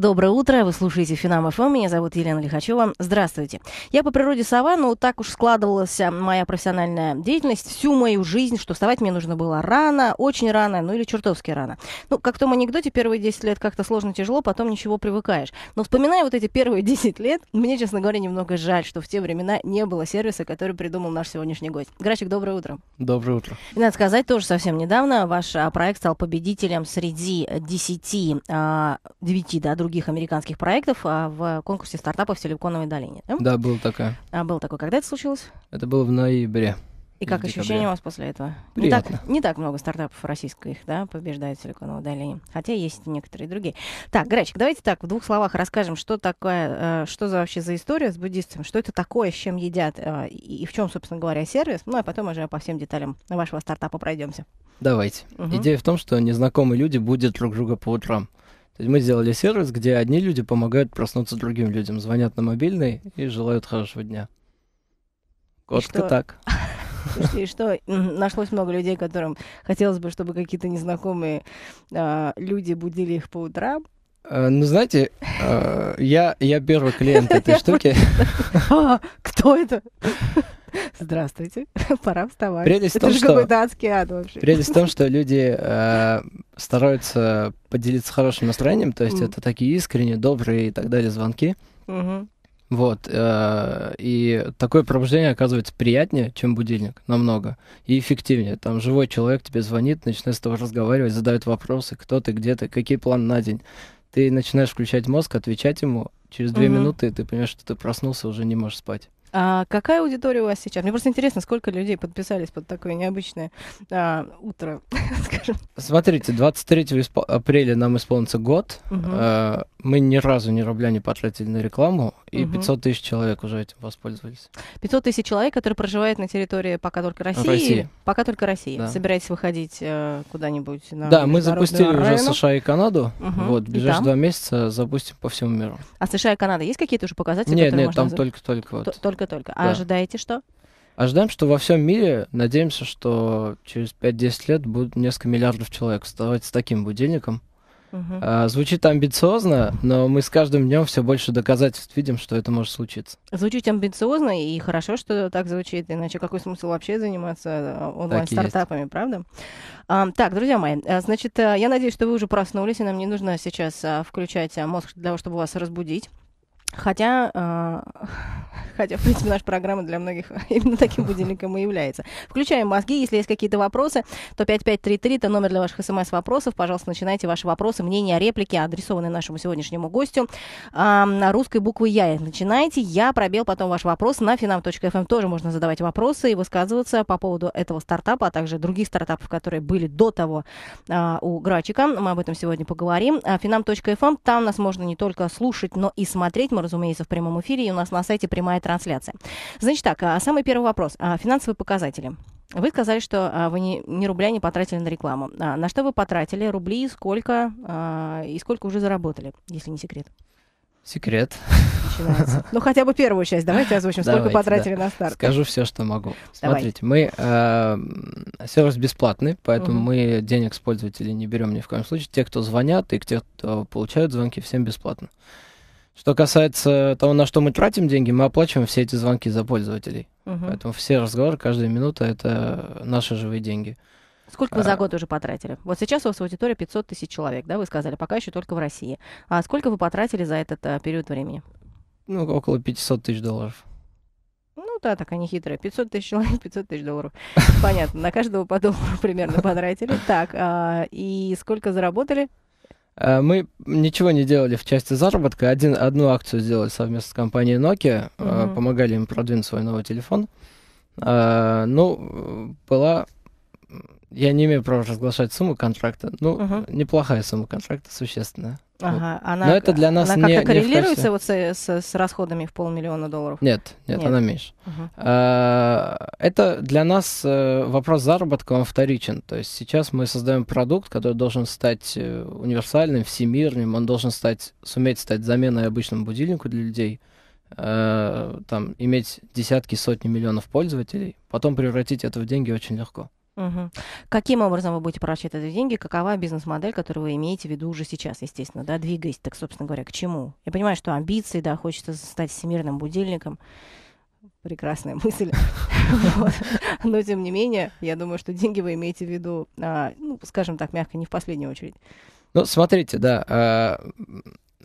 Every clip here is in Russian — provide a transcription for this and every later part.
Доброе утро, вы слушаете Финам ФМ, меня зовут Елена Лихачева. Здравствуйте. Я по природе сова, но так уж складывалась моя профессиональная деятельность всю мою жизнь, что вставать мне нужно было рано, очень рано, ну или чертовски рано. Ну, как в том анекдоте, первые 10 лет как-то сложно, тяжело, потом ничего привыкаешь. Но вспоминая вот эти первые 10 лет, мне, честно говоря, немного жаль, что в те времена не было сервиса, который придумал наш сегодняшний гость. Грачик, доброе утро. Доброе утро. И надо сказать, тоже совсем недавно ваш а, проект стал победителем среди 10, 9, а, да, других американских проектов а в конкурсе стартапов в Силиконовой долине. Да, да было такое. А, было такое. Когда это случилось? Это было в ноябре. И как ощущения у вас после этого? Приятно. Не так, не так много стартапов российских, да, побеждает Силиконовую долину. Хотя есть некоторые другие. Так, Грачик, давайте так, в двух словах расскажем, что такое, э, что за вообще за история с буддистом, что это такое, с чем едят э, и, и в чем, собственно говоря, сервис. Ну, а потом уже по всем деталям вашего стартапа пройдемся. Давайте. Угу. Идея в том, что незнакомые люди будут друг друга по утрам. То есть мы сделали сервис, где одни люди помогают проснуться другим людям, звонят на мобильный и желают хорошего дня. Коротко так. и что? Нашлось много людей, которым хотелось бы, чтобы какие-то незнакомые а, люди будили их по утрам. А, ну, знаете, а, я, я первый клиент этой штуки. Кто это? Здравствуйте, пора вставать. Прелесть Это том, же что... датский ад вообще. Прелесть в том, что люди э, стараются поделиться хорошим настроением, то есть mm. это такие искренние, добрые и так далее звонки. Mm-hmm. Вот. Э, и такое пробуждение оказывается приятнее, чем будильник, намного. И эффективнее. Там живой человек тебе звонит, начинает с тобой разговаривать, задает вопросы, кто ты, где ты, какие планы на день. Ты начинаешь включать мозг, отвечать ему. Через две угу. минуты ты понимаешь, что ты проснулся, уже не можешь спать. А какая аудитория у вас сейчас? Мне просто интересно, сколько людей подписались под такое необычное а, утро, скажем. Смотрите, 23 апреля нам исполнится год. Угу. Мы ни разу не рубля не потратили на рекламу и угу. 500 тысяч человек уже этим воспользовались. 500 тысяч человек, которые проживают на территории пока только России. России. Пока только России. Да. Собираетесь выходить э, куда-нибудь на Да, мы запустили уже США и Канаду. Угу. Вот, в ближайшие два месяца запустим по всему миру. А США и Канада есть какие-то уже показатели? Нет, нет, там только-только. Вот. Только-только. А да. ожидаете что? Ожидаем, что во всем мире, надеемся, что через 5-10 лет будут несколько миллиардов человек вставать с таким будильником. Угу. А, звучит амбициозно, но мы с каждым днем все больше доказательств видим, что это может случиться. Звучит амбициозно, и хорошо, что так звучит, иначе какой смысл вообще заниматься э, онлайн-стартапами, правда? А, так, друзья мои, э, значит, э, я надеюсь, что вы уже проснулись, и нам не нужно сейчас включать мозг для того, чтобы вас разбудить. Хотя, э, хотя, в принципе, наша программа для многих именно таким будильником и является. Включаем мозги. Если есть какие-то вопросы, то 5533 – это номер для ваших смс-вопросов. Пожалуйста, начинайте ваши вопросы, мнения, реплики, адресованные нашему сегодняшнему гостю. Э, на русской буквы «Я» начинайте. Я пробел потом ваш вопрос. На finam.fm эм. тоже можно задавать вопросы и высказываться по поводу этого стартапа, а также других стартапов, которые были до того э, у Грачика. Мы об этом сегодня поговорим. Finam.fm а, эм – там нас можно не только слушать, но и смотреть. Мы разумеется, в прямом эфире, и у нас на сайте прямая трансляция. Значит так, а, самый первый вопрос. А, финансовые показатели. Вы сказали, что а, вы ни, ни рубля не потратили на рекламу. на что вы потратили рубли, сколько и сколько уже заработали, если не секрет? Секрет. Начинается. Ну, хотя бы первую часть. Давайте озвучим, Давайте, сколько потратили да. на старт. Скажу все, что могу. Давай. Смотрите, мы э, сервис бесплатный, поэтому угу. мы денег с пользователей не берем ни в коем случае. Те, кто звонят, и те, кто получают звонки, всем бесплатно. Что касается того, на что мы тратим деньги, мы оплачиваем все эти звонки за пользователей. Угу. Поэтому все разговоры, каждая минута – это наши живые деньги. Сколько вы а. за год уже потратили? Вот сейчас у вас аудитория 500 тысяч человек, да, вы сказали, пока еще только в России. А сколько вы потратили за этот э, период времени? Ну, около 500 тысяч долларов. Ну да, такая нехитрая. 500 тысяч человек, 500 тысяч долларов. Понятно, на каждого по доллару примерно потратили. Так, а, и сколько заработали? Э, мы ничего не делали в части заработка. Один, одну акцию сделали совместно с компанией Nokia. Угу. Помогали им продвинуть свой новый телефон. Э, ну, была я не имею права разглашать сумму контракта. Ну, угу. неплохая сумма контракта, существенная. Ага, вот. она, Но это для нас она не, как коррелируется не вот с, с, с расходами в полмиллиона долларов? Нет, нет, нет. она меньше. Угу. А, это для нас э, вопрос заработка, он вторичен. То есть сейчас мы создаем продукт, который должен стать э, универсальным, всемирным, он должен стать, суметь стать заменой обычному будильнику для людей э, там, иметь десятки, сотни миллионов пользователей, потом превратить это в деньги очень легко. Угу. Каким образом вы будете проращивать эти деньги? Какова бизнес-модель, которую вы имеете в виду уже сейчас, естественно, да, двигаясь, так, собственно говоря, к чему? Я понимаю, что амбиции, да, хочется стать всемирным будильником, прекрасная мысль. Но, тем не менее, я думаю, что деньги вы имеете в виду, а, ну, скажем так, мягко, не в последнюю очередь. Ну, смотрите, да, а,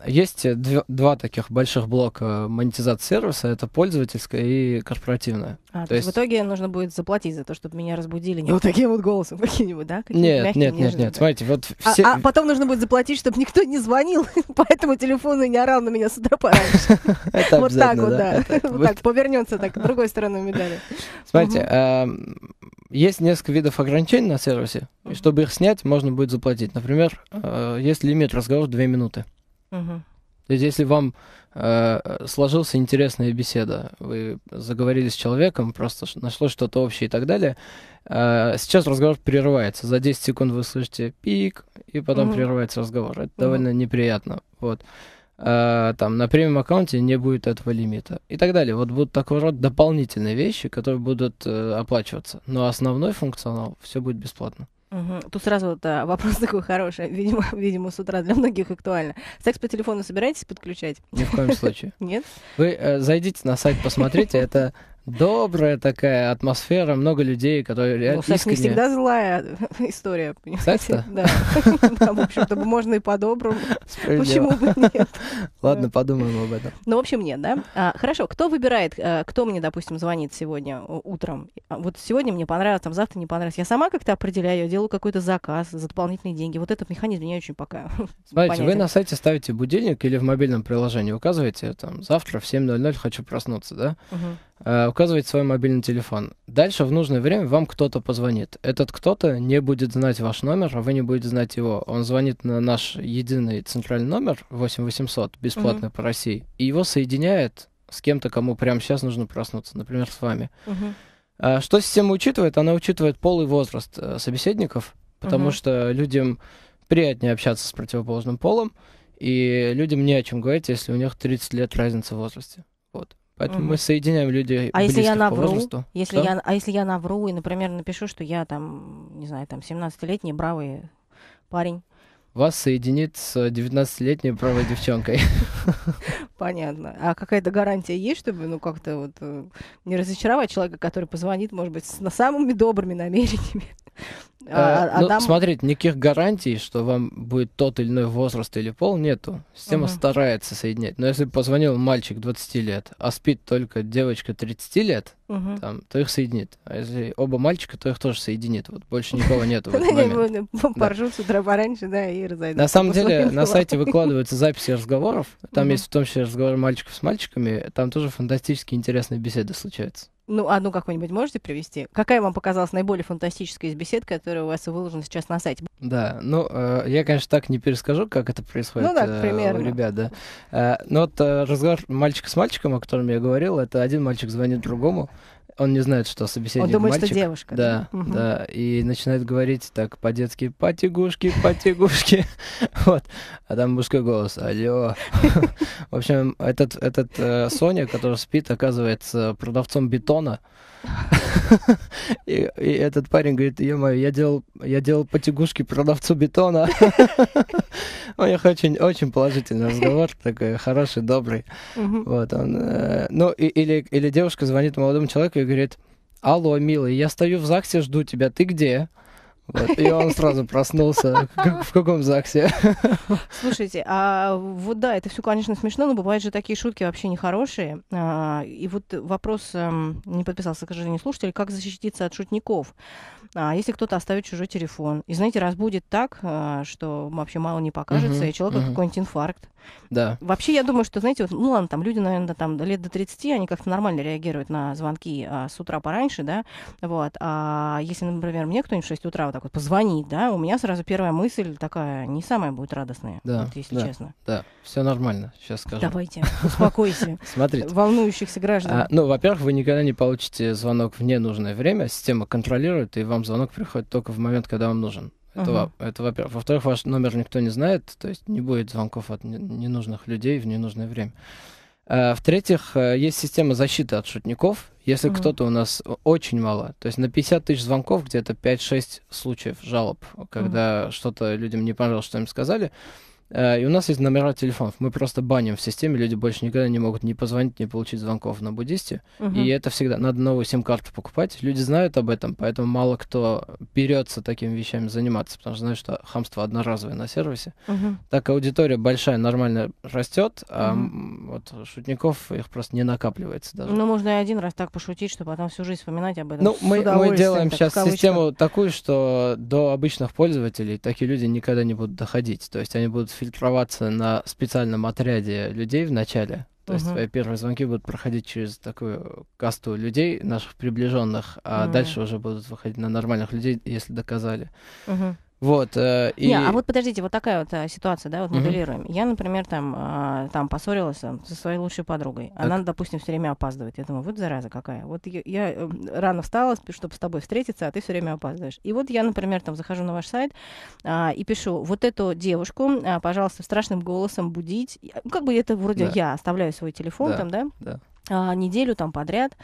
есть два таких больших блока монетизации сервиса. Это пользовательская и корпоративная. А, то, то есть в итоге нужно будет заплатить за то, чтобы меня разбудили не ну, вот таким вот голосом каким-нибудь, да? Каким нет, мягким, нет, нет, нет. Смотрите, вот а, все... а, а потом нужно будет заплатить, чтобы никто не звонил, поэтому телефон не орал на меня с утра пораньше. Вот так вот, да. Вот так повернется так, другой стороной медали. Смотрите, эм, есть несколько видов ограничений на сервисе, и чтобы их снять, можно будет заплатить. Например, э, есть лимит разговора 2 минуты. Угу. То есть, если вам э, сложилась интересная беседа, вы заговорили с человеком, просто нашлось что-то общее и так далее, э, сейчас разговор прерывается. За 10 секунд вы слышите пик, и потом угу. прерывается разговор. Это угу. довольно неприятно. Вот. Э, там на премиум аккаунте не будет этого лимита и так далее. Вот будут такого рода дополнительные вещи, которые будут э, оплачиваться. Но основной функционал все будет бесплатно. Угу. Тут сразу да, вопрос такой хороший, видимо, видимо, с утра для многих актуально. Секс по телефону собираетесь подключать? Ни в коем случае. Нет? Вы э, зайдите на сайт, посмотрите, это добрая такая атмосфера, много людей, которые ну, искренне... не всегда злая история, понимаете? Да. там В общем-то, можно и по-доброму. Почему бы нет? Ладно, подумаем об этом. Ну, в общем, нет, да? А, хорошо, кто выбирает, э, кто мне, допустим, звонит сегодня утром? А, вот сегодня мне понравилось, там завтра не понравилось. Я сама как-то определяю, делаю какой-то заказ за дополнительные деньги. Вот этот механизм мне очень пока Смотрите, вы на сайте ставите будильник или в мобильном приложении указываете, там, завтра в 7.00 хочу проснуться, да? Э, указывать свой мобильный телефон. Дальше в нужное время вам кто-то позвонит. Этот кто-то не будет знать ваш номер, а вы не будете знать его. Он звонит на наш единый центральный номер 8800, бесплатный угу. по России, и его соединяет с кем-то, кому прямо сейчас нужно проснуться, например, с вами. Угу. Что система учитывает? Она учитывает пол и возраст э, собеседников, потому угу. что людям приятнее общаться с противоположным полом, и людям не о чем говорить, если у них 30 лет разница в возрасте. Вот. Поэтому угу. мы соединяем людей. А если я навру? Возрасту. Если я, а если я навру и, например, напишу, что я там, не знаю, там 17-летний бравый парень. Вас соединит с 19-летней правой девчонкой. Понятно. А какая-то гарантия есть, чтобы, ну, как-то вот э, не разочаровать человека, который позвонит, может быть, с на самыми добрыми намерениями? А, э, а, ну, там... смотрите, никаких гарантий, что вам будет тот или иной возраст или пол, нету. Система угу. старается соединять. Но если позвонил мальчик 20 лет, а спит только девочка 30 лет, угу. там, то их соединит. А если оба мальчика, то их тоже соединит. Вот больше никого нету в этот момент. Поржут с утра пораньше, да, и разойдутся. На самом деле, на сайте выкладываются записи разговоров. Там есть в том числе разговор мальчиков с мальчиками, там тоже фантастически интересные беседы случаются. Ну, одну а какую-нибудь можете привести? Какая вам показалась наиболее фантастическая из бесед, которая у вас выложена сейчас на сайте? Да, ну, э, я, конечно, так не перескажу, как это происходит ну, так, примерно. Э, у ребят, да. Э, но вот э, разговор мальчика с мальчиком, о котором я говорил, это один мальчик звонит другому, он не знает, что собеседник Он думает, мальчик. что девушка. Да, да, угу. да. И начинает говорить так по-детски «потягушки, потягушки». вот. А там мужской голос «Алло». В общем, этот, этот э, Соня, который спит, оказывается продавцом бетона. И, и этот парень говорит, ё я делал, я делал потягушки продавцу бетона. У них очень, очень положительный разговор, такой хороший, добрый. Вот он. Э, ну, или, или девушка звонит молодому человеку и говорит, алло, милый, я стою в ЗАГСе, жду тебя, ты где? Вот, и он сразу проснулся. Как, в каком ЗАГСе? Слушайте, а вот да, это все, конечно, смешно, но бывают же такие шутки вообще нехорошие. А, и вот вопрос, а, не подписался, к сожалению, слушатель, как защититься от шутников? А если кто-то оставит чужой телефон? И, знаете, раз будет так, а, что вообще мало не покажется, угу, и человека угу. какой-нибудь инфаркт. Да. Вообще, я думаю, что, знаете, вот, ну ладно, там люди, наверное, там лет до 30, они как-то нормально реагируют на звонки а, с утра пораньше, да, вот. А если, например, мне кто-нибудь в 6 утра вот так вот позвонит, да, у меня сразу первая мысль такая, не самая будет радостная, да, вот, если да, честно. Да, все нормально, сейчас скажу. Давайте, успокойся. Смотрите. Волнующихся граждан. А, ну, во-первых, вы никогда не получите звонок в ненужное время, система контролирует, и вам звонок приходит только в момент, когда вам нужен. Это, uh во- это во-первых. Во-вторых, ваш номер никто не знает, то есть не будет звонков от ненужных людей в ненужное время. А, в-третьих, э, есть система защиты от шутников. Если uh-huh. кто-то у нас очень мало, то есть на 50 тысяч звонков где-то 5-6 случаев жалоб, когда uh-huh. что-то людям не понравилось, что им сказали, Э, и у нас есть номера телефонов. Мы просто баним в системе, люди больше никогда не могут не позвонить, не получить звонков на буддисте. Угу. И это всегда надо новую сим-карту покупать. Люди знают об этом, поэтому мало кто берется такими вещами заниматься, потому что знают, что хамство одноразовое на сервисе. Угу. Так аудитория большая, нормально растет, а вот шутников их просто не накапливается даже. Ну, можно и один раз так пошутить, чтобы потом всю жизнь вспоминать об этом. Ну, мы, мы делаем так, сейчас систему такую, что до обычных пользователей такие люди никогда не будут доходить. То есть они будут фильтроваться на специальном отряде людей в начале. То uh-huh. есть твои первые звонки будут проходить через такую касту людей, наших приближенных, а uh дальше уже будут выходить на нормальных людей, если доказали. uh вот, э, и... Не, а вот подождите, вот такая вот а, ситуация, да, вот угу. моделируем. Я, например, там, а, там поссорилась там, со своей лучшей подругой. Она, так. допустим, все время опаздывает. Я думаю, вот зараза какая. Вот я, я э, рано встала, чтобы с тобой встретиться, а ты все время опаздываешь. И вот я, например, там захожу на ваш сайт а, и пишу, вот эту девушку, а, пожалуйста, страшным голосом будить. Ну, как бы это вроде да. я оставляю свой телефон да. там, да? Да. А, неделю там подряд.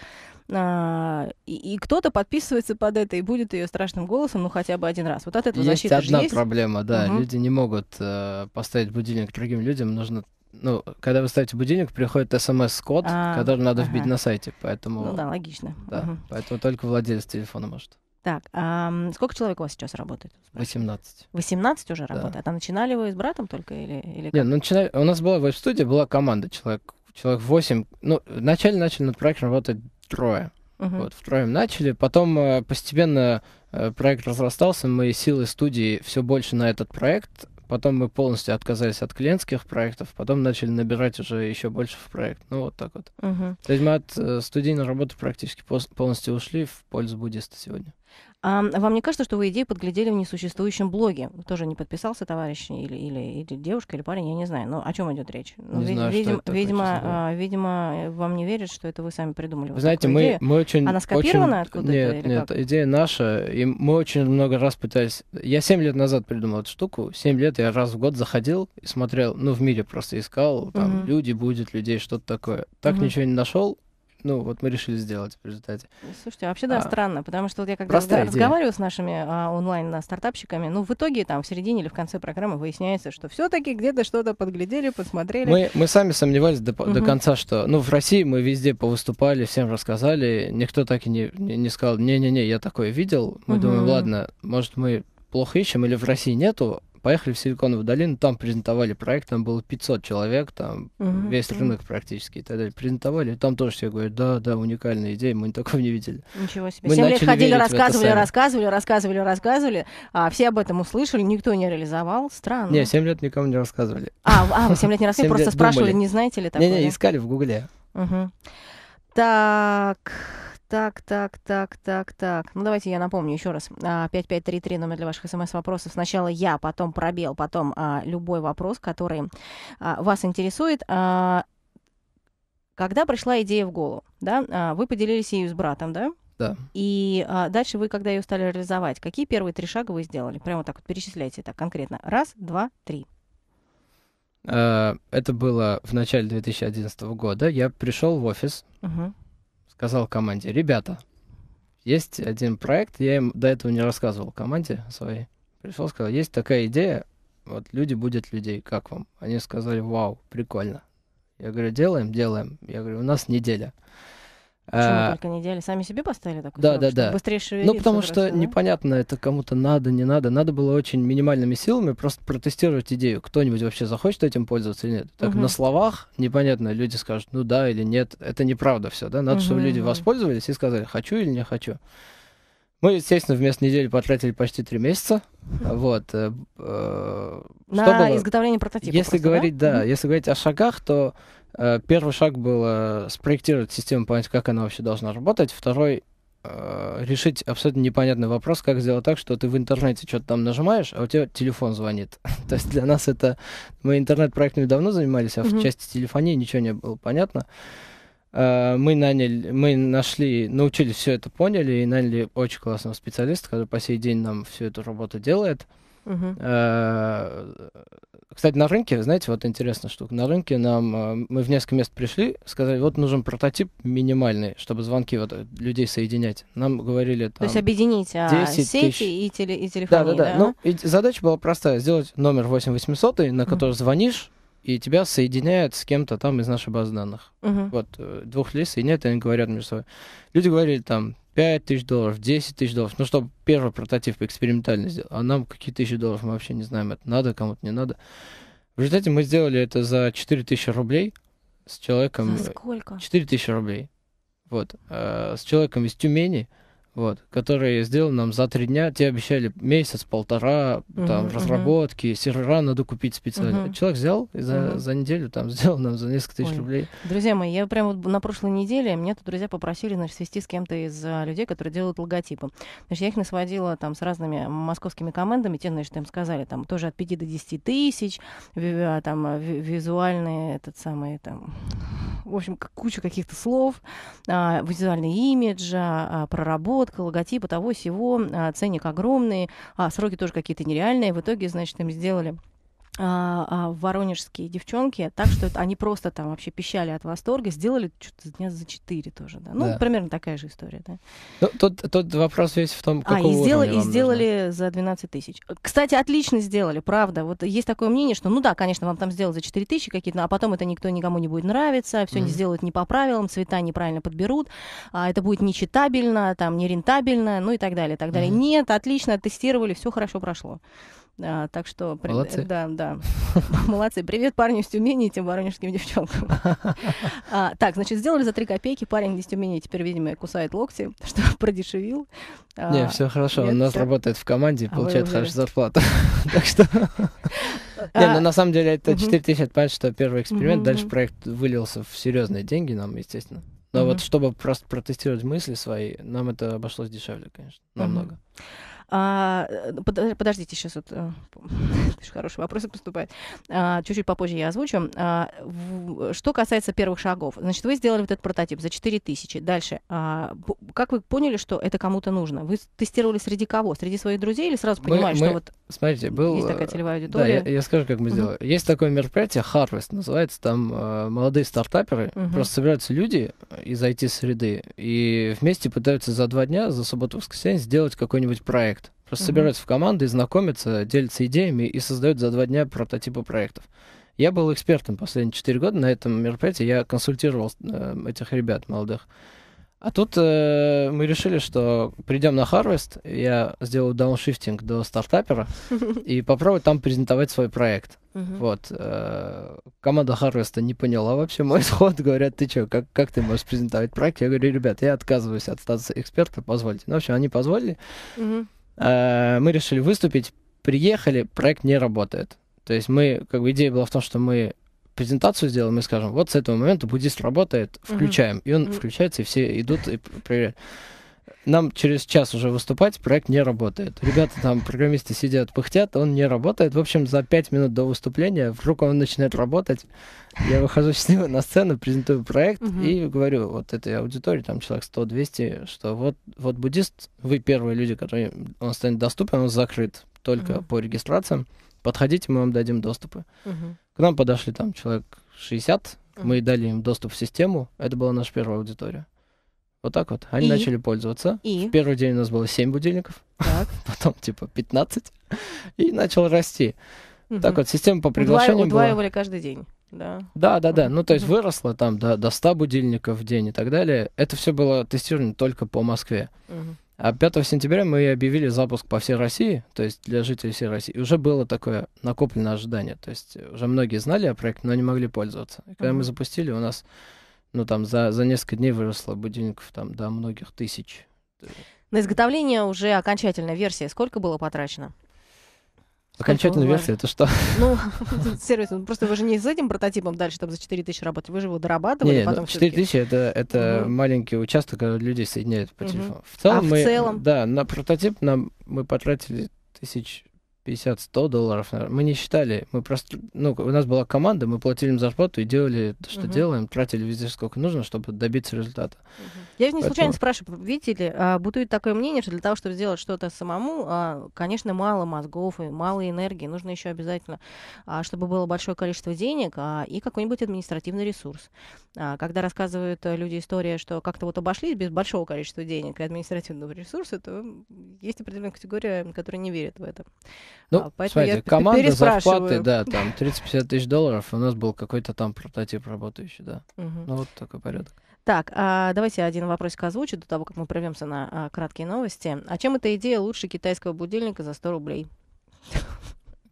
А, и, и кто-то подписывается под это и будет ее страшным голосом, ну хотя бы один раз. Вот от этого есть защита одна есть. проблема, да. Угу. Люди не могут э, поставить будильник другим людям, нужно ну, когда вы ставите будильник, приходит смс-код, а, который надо ага. вбить на сайте, поэтому... Ну да, логично. Да, угу. поэтому только владелец телефона может. Так, а сколько человек у вас сейчас работает? 18. 18 уже да. работает? А начинали вы с братом только или, или как? Нет, ну, начинали... у нас была в студии была команда человек человек 8. Ну, вначале начали над проектом работать трое. Uh-huh. Вот, втроем начали. Потом э, постепенно э, проект разрастался, мы силы студии все больше на этот проект. Потом мы полностью отказались от клиентских проектов, потом начали набирать уже еще больше в проект. Ну, вот так вот. Uh-huh. То есть мы от э, студийной работы практически полностью ушли в пользу буддиста сегодня. А вам не кажется, что вы идею подглядели в несуществующем блоге? Тоже не подписался товарищ или, или, или девушка, или парень, я не знаю. Но ну, о чем идет речь? Ну, не ви- знаю, видим, это видимо, такое, видимо, вам не верят, что это вы сами придумали. Вы вот знаете, мы, идею. мы очень... Она скопирована очень... откуда-то? Нет, нет, как? идея наша. И мы очень много раз пытались... Я 7 лет назад придумал эту штуку. 7 лет я раз в год заходил и смотрел, ну, в мире просто искал, там, угу. люди, будет людей, что-то такое. Так угу. ничего не нашел. Ну, вот мы решили сделать в результате. Ну, слушайте, вообще, да, а, странно, потому что вот я когда разговариваю с нашими а, онлайн-стартапщиками, а, ну, в итоге там в середине или в конце программы выясняется, что все-таки где-то что-то подглядели, посмотрели. Мы, мы сами сомневались до, угу. до конца, что, ну, в России мы везде повыступали, всем рассказали, никто так и не, не, не сказал, не-не-не, я такое видел. Мы угу. думаем, ладно, может, мы плохо ищем или в России нету поехали в Силиконовую долину, там презентовали проект, там было 500 человек, там угу, весь угу. рынок практически и так далее. Презентовали, там тоже все говорят, да, да, уникальная идея, мы такого не видели. Ничего себе. Мы 7 лет ходили, рассказывали, рассказывали, рассказывали, рассказывали, а все об этом услышали, никто не реализовал, странно. Не, 7 лет никому не рассказывали. А, а вы 7 лет не рассказывали, просто спрашивали, не знаете ли такое? Не-не, искали в Гугле. Угу. Так... Так, так, так, так, так. Ну, давайте я напомню еще раз. 5533 а, номер для ваших смс-вопросов. Сначала я, потом пробел, потом а, любой вопрос, который а, вас интересует. А, когда пришла идея в голову, да? А, вы поделились ею с братом, да? Да. И а, дальше вы, когда ее стали реализовать, какие первые три шага вы сделали? Прямо так вот перечисляйте так конкретно. Раз, два, три. А, это было в начале 2011 года. Я пришел в офис. Угу сказал команде, ребята, есть один проект, я им до этого не рассказывал команде своей. Пришел, сказал, есть такая идея, вот люди будут людей, как вам? Они сказали, вау, прикольно. Я говорю, делаем, делаем. Я говорю, у нас неделя. Почему а, только недели? Сами себе поставили такой да, срок, да, да. быстрее шевелиться? Ну, потому что да? непонятно, это кому-то надо, не надо. Надо было очень минимальными силами просто протестировать идею. Кто-нибудь вообще захочет этим пользоваться или нет? Так угу. на словах непонятно, люди скажут, ну да или нет. Это неправда все, да? Надо, угу, чтобы люди угу. воспользовались и сказали, хочу или не хочу. Мы, ну, естественно, вместо недели потратили почти три месяца. Вот. Э, э, На было? изготовление прототипа. Если просто, говорить, да, да если говорить о шагах, то э, первый шаг был спроектировать систему, понять, как она вообще должна работать. Второй э, решить абсолютно непонятный вопрос, как сделать так, что ты в интернете что-то там нажимаешь, а у тебя телефон звонит. То есть для нас это... Мы интернет-проектами давно занимались, а в части телефонии ничего не было понятно. Э, мы наняли, мы нашли, научились все это поняли и наняли очень классного специалиста, который по сей день нам всю эту работу делает. Uh-huh. Кстати, на рынке, знаете, вот интересная штука. На рынке нам э, мы в несколько мест пришли, сказали, вот нужен прототип минимальный, чтобы звонки вот людей соединять. Нам говорили там, То есть объединить а, сети тысяч... и, теле, и телефоны. Да, да, да. Ну, и задача была простая: сделать номер 8800, на который uh-huh. звонишь, и тебя соединяют с кем-то там из нашей базы данных. Uh-huh. Вот, э, двух людей соединяют, и они говорят между собой. Люди говорили там 5 тысяч долларов, 10 тысяч долларов, ну, чтобы первый прототип экспериментальный сделать. А нам какие тысячи долларов, мы вообще не знаем, это надо, кому-то не надо. В результате мы сделали это за 4 тысячи рублей с человеком... За э, сколько? 4 тысячи рублей. Вот. Э, с человеком из Тюмени, uh вот, который сделал нам за три дня. Те обещали месяц-полтора uh там uh-huh. разработки, сервера надо купить специально. uh Человек взял и за, uh за неделю там сделал нам за несколько тысяч Ой. рублей. Друзья мои, я прямо вот на прошлой неделе мне тут друзья попросили значит, свести с кем-то из а, людей, которые делают логотипы. Значит, я их насводила там с разными московскими командами, те, значит, им сказали там тоже от 5 до 10 тысяч, а, там визуальные этот самый там в общем, куча каких-то слов, а, визуальный имидж, а, проработка, логотипы того всего, а, ценник огромный, а сроки тоже какие-то нереальные. В итоге, значит, им сделали а, а, воронежские девчонки, так что это, они просто там вообще пищали от восторга, сделали что-то дня за четыре тоже, да. Ну, да. примерно такая же история, да. Ну, тут, тут вопрос весь в том, какого А, и, сделали, и сделали нужно. за 12 тысяч. Кстати, отлично сделали, правда. Вот есть такое мнение, что, ну да, конечно, вам там сделали за 4 тысячи какие-то, а потом это никто никому не будет нравиться, все mm-hmm. не сделают не по правилам, цвета неправильно подберут, а это будет нечитабельно, там, нерентабельно, ну и так далее, так далее. Mm-hmm. Нет, отлично, тестировали, все хорошо прошло. А, так что... При... Молодцы. Да, да. Молодцы. Привет парни из Тюмени и тем воронежским девчонкам. а, так, значит, сделали за три копейки. Парень из Тюмени теперь, видимо, кусает локти, что продешевил. А, Не, все хорошо. Нет, Он у нас все... работает в команде, а получает хорошую зарплату. так что... Не, а, ну на самом деле это 4 тысячи, это понятно, что первый эксперимент. Дальше проект вылился в серьезные деньги нам, естественно. Но вот чтобы просто протестировать мысли свои, нам это обошлось дешевле, конечно, намного. А, э, ну, под, подождите, сейчас вот э, хороший вопрос поступает. А, чуть-чуть попозже я озвучу. А, в, что касается первых шагов. Значит, вы сделали вот этот прототип за 4000. Дальше. А, как вы поняли, что это кому-то нужно? Вы тестировали среди кого? Среди своих друзей или сразу понимали, мы, что мы, вот смотрите, был, есть такая э, целевая аудитория? Да, я, я скажу, как мы сделали. uh Есть такое мероприятие, Harvest называется, там э, молодые стартаперы, uh просто собираются люди из IT-среды и вместе пытаются за два дня, за субботу-воскресенье сделать какой-нибудь проект Просто mm собираются в команды, знакомятся, делятся идеями и создают за два дня прототипы проектов. Я был экспертом последние четыре года на этом мероприятии, я консультировал э, этих ребят молодых. А тут э, мы решили, что придем на Harvest, я сделаю дауншифтинг до стартапера и попробую там презентовать свой проект. Uh-huh. Вот. Э, команда Harvest не поняла вообще мой исход. Говорят, ты что, как, как ты можешь презентовать проект? Я говорю, ребят, я отказываюсь от статуса эксперта, позвольте. Ну, в общем, они позволили. Uh-huh. Э, мы решили выступить, приехали, проект не работает. То есть мы, как бы идея была в том, что мы презентацию сделаем и скажем, вот с этого момента буддист работает, включаем. Mm-hmm. И он mm-hmm. включается, и все идут и проверяют нам через час уже выступать, проект не работает. Ребята там, программисты сидят, пыхтят, он не работает. В общем, за пять минут до выступления вдруг он начинает работать. Я выхожу с счастливо на сцену, презентую проект угу. и говорю вот этой аудитории, там человек 100-200, что вот, вот буддист, вы первые люди, которые он станет доступен, он закрыт только угу. по регистрациям. Подходите, мы вам дадим доступы. Угу. К нам подошли там человек 60, угу. мы дали им доступ в систему. Это была наша первая аудитория. Вот так вот. Они и? начали пользоваться. И? В первый день у нас было 7 будильников, так. потом типа 15, и начал расти. Угу. Так вот, система по приглашению Удва... Удваивали была... каждый день. Да. да, да, да. Ну, то есть выросло там до, до 100 будильников в день и так далее. Это все было тестировано только по Москве. Угу. А 5 сентября мы объявили запуск по всей России, то есть для жителей всей России. И уже было такое накопленное ожидание. То есть уже многие знали о проекте, но не могли пользоваться. И когда uh-huh. мы запустили, у нас ну, там, за, за несколько дней выросло будильников там до многих тысяч. Э. На изготовление уже окончательной версии. Сколько было потрачено? Сколько Окончательная версия это что? Ну, сервис, ну, просто вы же не с этим прототипом дальше там за 4 тысячи работали, вы же его дорабатывали Нет, ну, потом. 4 тысячи это, это угу. маленький участок, когда люди соединяют по телефону. Угу. В целом а в целом? Да, на прототип нам мы потратили тысяч 50-100 долларов. Мы не считали, мы просто, ну, у нас была команда, мы платили им зарплату и делали то, что uh делаем, тратили везде сколько нужно, чтобы добиться результата. Uh-huh. Я не Поэтому... случайно спрашиваю, видите ли, а, бытует такое мнение, что для того, чтобы сделать что-то самому, а, конечно, мало мозгов и мало энергии, нужно еще обязательно, а, чтобы было большое количество денег а, и какой-нибудь административный ресурс. А, когда рассказывают люди история, что как-то вот обошлись без большого количества денег и административного ресурса, то есть определенная категория, которая не верит в это. Ну, а, Поэтому смотрите, я команда зарплаты, да, там 30-50 тысяч долларов, у нас был какой-то там прототип работающий, да. Угу. Ну, вот такой порядок. Так, а, давайте один вопросик озвучу до того, как мы прервемся на а, краткие новости. А чем эта идея лучше китайского будильника за 100 рублей?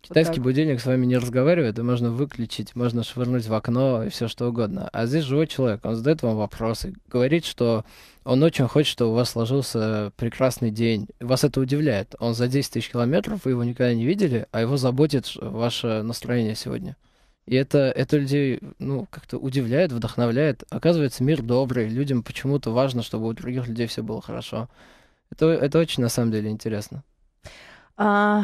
Китайский вот будильник с вами не разговаривает, и можно выключить, можно швырнуть в окно и все что угодно. А здесь живой человек, он задает вам вопросы, говорит, что он очень хочет, чтобы у вас сложился прекрасный день. Вас это удивляет. Он за 10 тысяч километров, вы его никогда не видели, а его заботит ваше настроение сегодня. И это, это людей, ну, как-то удивляет, вдохновляет. Оказывается, мир добрый, людям почему-то важно, чтобы у других людей все было хорошо. Это, это очень, на самом деле, интересно. Uh...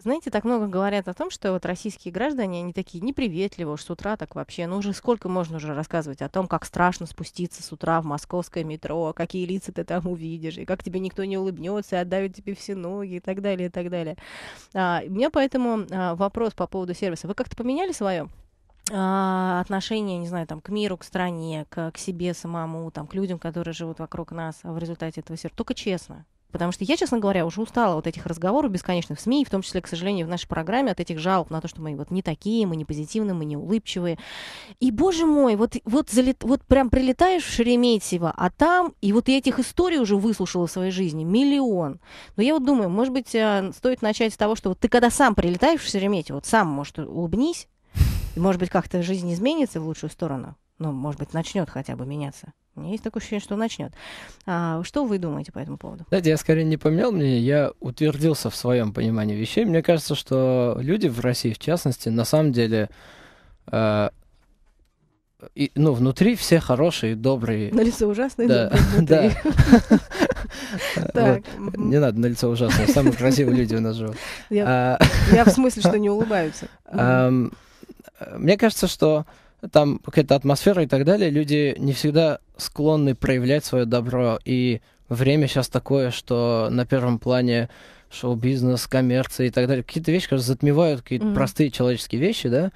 Знаете, так много говорят о том, что вот российские граждане, они такие неприветливые, уж с утра так вообще. Ну уже сколько можно уже рассказывать о том, как страшно спуститься с утра в московское метро, какие лица ты там увидишь, и как тебе никто не улыбнется, и отдавит тебе все ноги, и так далее, и так далее. А, у меня поэтому а, вопрос по поводу сервиса. Вы как-то поменяли свое? А, отношение, не знаю, там, к миру, к стране, к, к себе самому, там, к людям, которые живут вокруг нас в результате этого сервиса. Только честно. Потому что я, честно говоря, уже устала от этих разговоров бесконечных в СМИ, в том числе, к сожалению, в нашей программе, от этих жалоб на то, что мы вот не такие, мы не позитивные, мы не улыбчивые. И, боже мой, вот, вот, залет, вот прям прилетаешь в Шереметьево, а там, и вот я этих историй уже выслушала в своей жизни, миллион. Но я вот думаю, может быть, э, стоит начать с того, что вот ты когда сам прилетаешь в Шереметьево, вот сам, может, улыбнись, и, может быть, как-то жизнь изменится в лучшую сторону. Ну, может быть, начнет хотя бы меняться. Есть такое ощущение, что начнет. А, что вы думаете по этому поводу? Знаете, я скорее не поменял, мне, я утвердился в своем понимании вещей. Мне кажется, что люди в России, в частности, на самом деле э, и, ну, внутри все хорошие, добрые. На лицо ужасные, да. да. Не надо на лицо ужасное, самые красивые люди у нас живут. Я а. в смысле, что не улыбаются. Мне кажется, что там какая-то атмосфера и так далее, люди не всегда склонны проявлять свое добро, и время сейчас такое, что на первом плане шоу-бизнес, коммерция и так далее. Какие-то вещи, кажется, затмевают какие-то mm-hmm. простые человеческие вещи, да?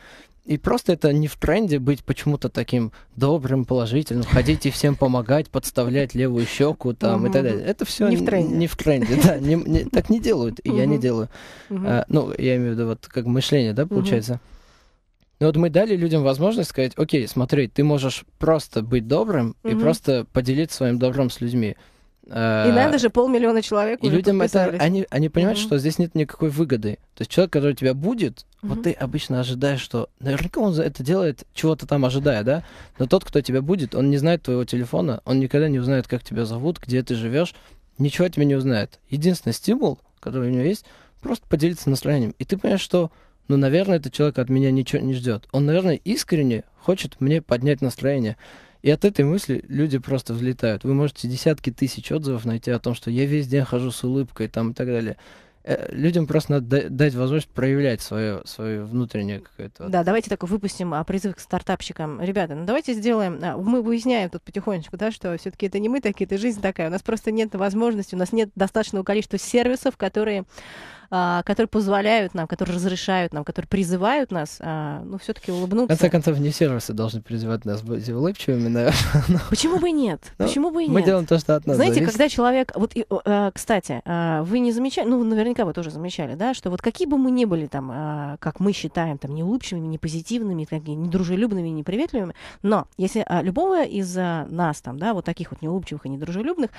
И просто это не в тренде быть почему-то таким добрым, положительным, ходить и всем помогать, подставлять левую щеку там mm-hmm. и так далее. Это все не в тренде. Не в тренде, да. Не, не, так не делают, и mm-hmm. я не делаю. Mm-hmm. А, ну, я имею в виду вот как мышление, да, получается. Mm-hmm. Но вот мы дали людям возможность сказать, окей, смотри, ты можешь просто быть добрым mm-hmm. и просто поделиться своим добром с людьми. И э, надо же полмиллиона человек И людям это, они, они понимают, mm-hmm. что здесь нет никакой выгоды. То есть человек, который тебя будет, mm-hmm. вот ты обычно ожидаешь, что наверняка он это делает, чего-то там ожидая, да? Но тот, кто тебя будет, он не знает твоего телефона, он никогда не узнает, как тебя зовут, где ты живешь, ничего от тебя не узнает. Единственный стимул, который у него есть, просто поделиться настроением. И ты понимаешь, что ну, наверное, этот человек от меня ничего не ждет. Он, наверное, искренне хочет мне поднять настроение. И от этой мысли люди просто взлетают. Вы можете десятки тысяч отзывов найти о том, что я весь день хожу с улыбкой там, и так далее. Э, людям просто надо дать возможность проявлять свое, свое внутреннее какое-то... Да, давайте такой выпустим а, призыв к стартапщикам. Ребята, ну давайте сделаем... А, мы выясняем тут потихонечку, да, что все таки это не мы такие, это жизнь такая. У нас просто нет возможности, у нас нет достаточного количества сервисов, которые а, которые позволяют нам, которые разрешают нам, которые призывают нас, а, ну, все-таки улыбнуться. В конце концов, не сервисы должны призывать нас быть улыбчивыми, наверное. Почему бы и нет? Ну, Почему бы и нет? Мы делаем то, что от нас Знаете, когда человек... Вот, э, кстати, а, вы не замечали, ну, наверняка вы тоже замечали, да, что вот какие бы мы ни были там, как мы считаем, там, не не улыбчивыми, позитивными, не дружелюбными, не приветливыми, но если любого из нас, там, да, вот таких вот неулыбчивых и недружелюбных,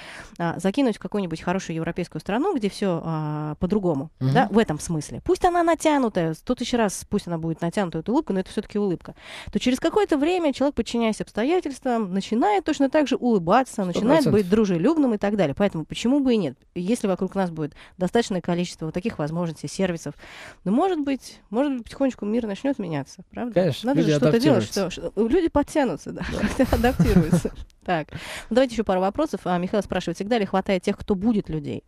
закинуть в какую-нибудь хорошую европейскую страну, где все по-другому, Угу. Да, в этом смысле. Пусть она натянутая, сто тысяч раз пусть она будет натянута, эта улыбка, но это все-таки улыбка. То через какое-то время человек, подчиняясь обстоятельствам, начинает точно так же улыбаться, 100%. начинает быть дружелюбным и так далее. Поэтому почему бы и нет? Если вокруг нас будет достаточное количество вот таких возможностей, сервисов, ну, может быть, может быть, потихонечку мир начнет меняться, правда? Конечно, Надо люди же что-то делать, что, что люди подтянутся, да, да. адаптируются. Так, ну, давайте еще пару вопросов. А, Михаил спрашивает, всегда ли хватает тех, кто будет людей?